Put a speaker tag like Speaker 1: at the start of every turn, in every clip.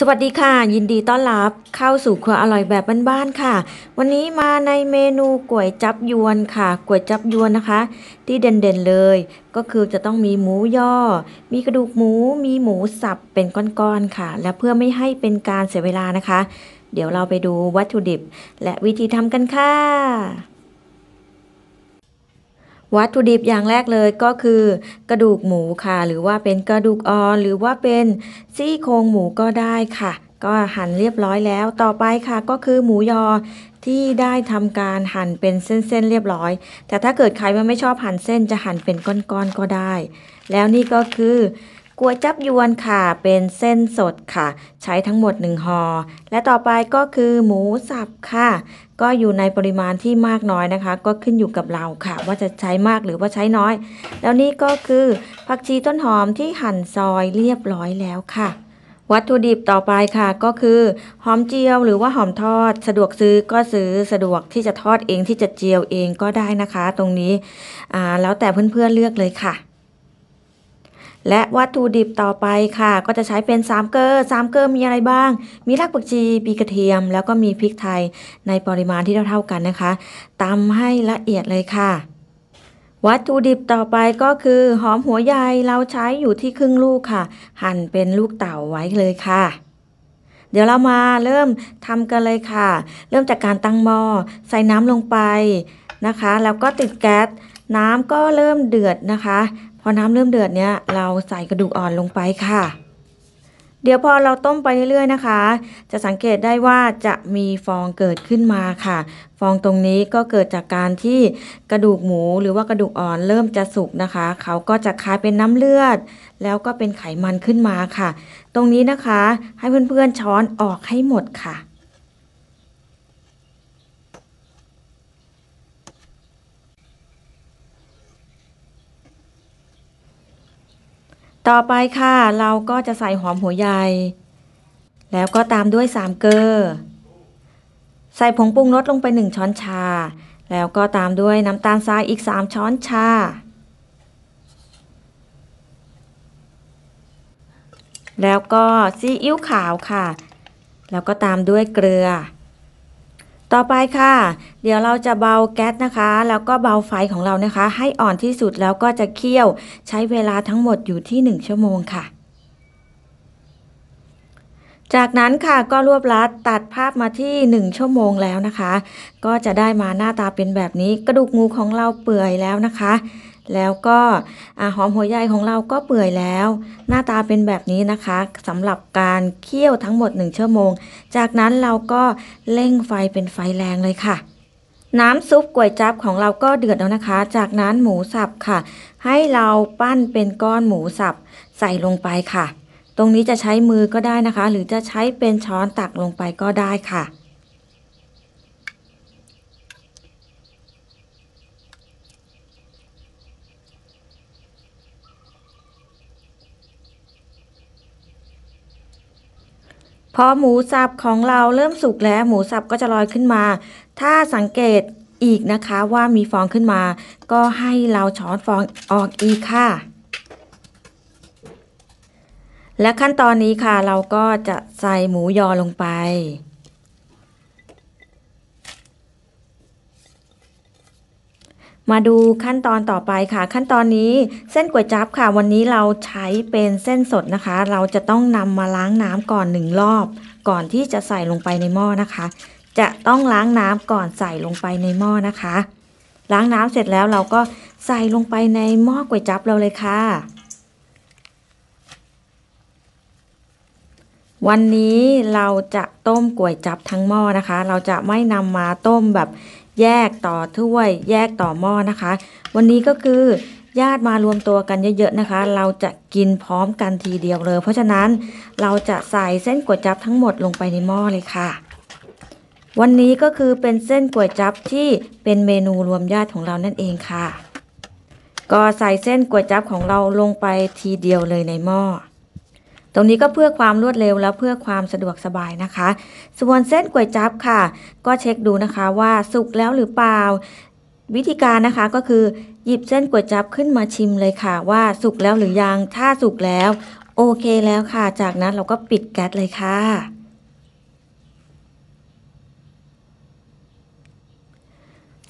Speaker 1: สวัสดีค่ะ ยินดีต้อนรับเข้าสู่ครัวอร่อยแบบบ้านๆค่ะ วันนี้มาในเมนูก๋วยจับยวนค่ะก๋วยจับยวนนะคะ ที่เด่นๆเลย ก็คือจะต้องมีหมูย่อ มีกระดูกหมูมีหมูสับเป็นก้อนๆค่ะ และเพื่อไม่ให้เป็นการเสียเวลานะคะ เดี๋ยวเราไปดูวัตถุดิบ และวิธีทำกันค่ะวัตถุดิบอย่างแรกเลยก็คือ กระดูกหมูค่ะ หรือว่าเป็นกระดูกอ่อนหรือว่าเป็นซี่โครงหมูก็ได้ค่ะ ก็หั่นเรียบร้อยแล้ว ต่อไปค่ะ ก็คือหมูยอที่ได้ทำการหั่นเป็นเส้นๆเรียบร้อย แต่ถ้าเกิดใครไม่ชอบหั่นเส้นจะหั่นเป็นก้อนๆก็ได้ แล้วนี่ก็คือกัวยจับยวนค่ะเป็นเส้นสดค่ะ ใช้ทั้งหมด1ห่อและต่อไปก็คือ หมูสับค่ะ ก็อยู่ในปริมาณที่มากน้อยนะคะ ก็ขึ้นอยู่กับเราค่ะ ว่าจะใช้มากหรือว่าใช้น้อยแล้วนี่ก็คือผักชีต้นหอมที่หั่นซอยเรียบร้อยแล้วค่ะ วัตถุดิบต่อไปค่ะ ก็คือหอมเจียวหรือว่าหอมทอด สะดวกซื้อก็ซื้อสะดวกที่จะทอดเองที่จะเจียวเองก็ได้นะคะ ตรงนี้แล้วแต่เพื่อนๆเเลือกเลยค่ะและวัตถุดิบต่อไปค่ะ ก็จะใช้เป็น 3 เกลือ3เกลือมีอะไรบ้าง มีรากผักชีปีกระเทียม แล้วก็มีพริกไทยในปริมาณที่เท่าๆกันนะคะตำให้ละเอียดเลยค่ะวัตถุดิบต่อไปก็คือ หอมหัวใหญ่ เราใช้อยู่ที่ครึ่งลูกค่ะ หั่นเป็นลูกเต่าไว้เลยค่ะ เดี๋ยวเรามาเริ่มทำกันเลยค่ะ เริ่มจากการตั้งหม้อใส่น้ำลงไปนะคะแล้วก็ติดแก๊สน้ำก็เริ่มเดือดนะคะพอน้ำเริ่มเดือดเนี่ยเราใส่กระดูกอ่อนลงไปค่ะ เดี๋ยวพอเราต้มไปเรื่อยๆนะคะ จะสังเกตได้ว่าจะมีฟองเกิดขึ้นมาค่ะ ฟองตรงนี้ก็เกิดจากการที่กระดูกหมูหรือว่ากระดูกอ่อนเริ่มจะสุกนะคะ เขาก็จะคายเป็นน้ำเลือดแล้วก็เป็นไขมันขึ้นมาค่ะ ตรงนี้นะคะ ให้เพื่อนๆ ช้อนออกให้หมดค่ะต่อไปค่ะเราก็จะใส่หอมหัวใหญ่ แล้วก็ตามด้วยสามเกลือใส่ผงปรุงรสลงไปหนึ่งช้อนชา แล้วก็ตามด้วยน้ำตาลทรายอีกสามช้อนชา แล้วก็ซีอิ๊วขาวค่ะ แล้วก็ตามด้วยเกลือต่อไปค่ะ เดี๋ยวเราจะเบาแก๊สนะคะ แล้วก็เบาไฟของเรานะคะ ให้อ่อนที่สุดแล้วก็จะเคี่ยว ใช้เวลาทั้งหมดอยู่ที่ 1 ชั่วโมงค่ะ จากนั้นค่ะก็รวบรัดตัดภาพมาที่ 1ชั่วโมงแล้วนะคะ ก็จะได้มาหน้าตาเป็นแบบนี้ กระดูกงูของเราเปื่อยแล้วนะคะแล้วก็หอมหัวใหญ่ของเราก็เปื่อยแล้ว หน้าตาเป็นแบบนี้นะคะสำหรับการเคี่ยวทั้งหมด1ชั่วโมงจากนั้นเราก็เร่งไฟเป็นไฟแรงเลยค่ะ น้ำซุปก๋วยจับของเราก็เดือดแล้วนะคะ จากนั้นหมูสับค่ะ ให้เราปั้นเป็นก้อนหมูสับใส่ลงไปค่ะ ตรงนี้จะใช้มือก็ได้นะคะ หรือจะใช้เป็นช้อนตักลงไปก็ได้ค่ะพอหมูสับของเราเริ่มสุกแล้ว หมูสับก็จะลอยขึ้นมา ถ้าสังเกตอีกนะคะว่ามีฟองขึ้นมา ก็ให้เราช้อนฟองออกอีกค่ะ และขั้นตอนนี้ค่ะเราก็จะใส่หมูยอลงไปมาดูขั้นตอนต่อไปค่ะ ขั้นตอนนี้เส้นก๋วยจั๊บค่ะ วันนี้เราใช้เป็นเส้นสดนะคะ เราจะต้องนำมาล้างน้ำก่อนหนึ่งรอบ ก่อนที่จะใส่ลงไปในหม้อนะคะ จะต้องล้างน้ำก่อนใส่ลงไปในหม้อนะคะ ล้างน้ำเสร็จแล้วเราก็ใส่ลงไปในหม้อก๋วยจั๊บเราเลยค่ะ วันนี้เราจะต้มก๋วยจั๊บทั้งหม้อนะคะ เราจะไม่นำมาต้มแบบแยกต่อถ้วย แยกต่อหม้อนะคะ วันนี้ก็คือญาติมารวมตัวกันเยอะๆนะคะ เราจะกินพร้อมกันทีเดียวเลย เพราะฉะนั้นเราจะใส่เส้นก๋วยจั๊บทั้งหมดลงไปในหม้อเลยค่ะ วันนี้ก็คือเป็นเส้นก๋วยจั๊บที่เป็นเมนูรวมญาติของเรานั่นเองค่ะ ก็ใส่เส้นก๋วยจั๊บของเราลงไปทีเดียวเลยในหม้อตรงนี้ก็เพื่อความรวดเร็วและเพื่อความสะดวกสบายนะคะ ส่วนเส้นก๋วยจั๊บค่ะ ก็เช็คดูนะคะว่าสุกแล้วหรือเปล่า วิธีการนะคะก็คือ หยิบเส้นก๋วยจั๊บขึ้นมาชิมเลยค่ะ ว่าสุกแล้วหรือยัง ถ้าสุกแล้วโอเคแล้วค่ะ จากนั้นเราก็ปิดแก๊สเลยค่ะ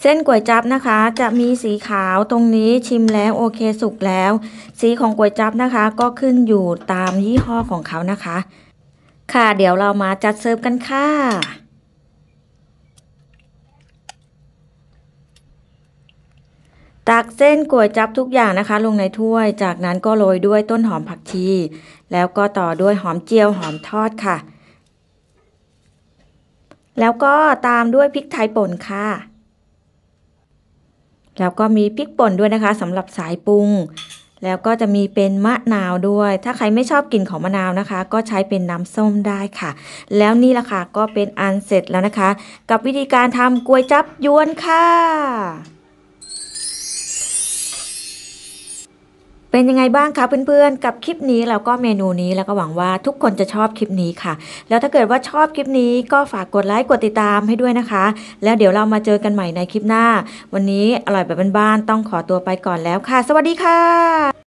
Speaker 1: เส้นก๋วยจั๊บนะคะ จะมีสีขาวตรงนี้ชิมแล้วโอเคสุกแล้ว สีของก๋วยจั๊บนะคะ ก็ขึ้นอยู่ตามยี่ห้อของเขานะคะ ค่ะเดี๋ยวเรามาจัดเสิร์ฟกันค่ะตักเส้นก๋วยจับทุกอย่างนะคะ ลงในถ้วยจากนั้นก็โรยด้วยต้นหอมผักชี แล้วก็ต่อด้วยหอมเจียวหอมทอดค่ะ แล้วก็ตามด้วยพริกไทยป่นค่ะแล้วก็มีพริกป่นด้วยนะคะสำหรับสายปรุง แล้วก็จะมีเป็นมะนาวด้วย ถ้าใครไม่ชอบกลิ่นของมะนาวนะคะ ก็ใช้เป็นน้ำส้มได้ค่ะ แล้วนี่ละค่ะก็เป็นอันเสร็จแล้วนะคะ กับวิธีการทำกล้วยจับยวนค่ะเป็นยังไงบ้างคะเพื่อนๆกับคลิปนี้แล้วก็เมนูนี้แล้วก็หวังว่าทุกคนจะชอบคลิปนี้ค่ะ แล้วถ้าเกิดว่าชอบคลิปนี้ก็ฝากกดไลค์กดติดตามให้ด้วยนะคะ แล้วเดี๋ยวเรามาเจอกันใหม่ในคลิปหน้า วันนี้อร่อยแบบบ้านๆ ต้องขอตัวไปก่อนแล้วค่ะ สวัสดีค่ะ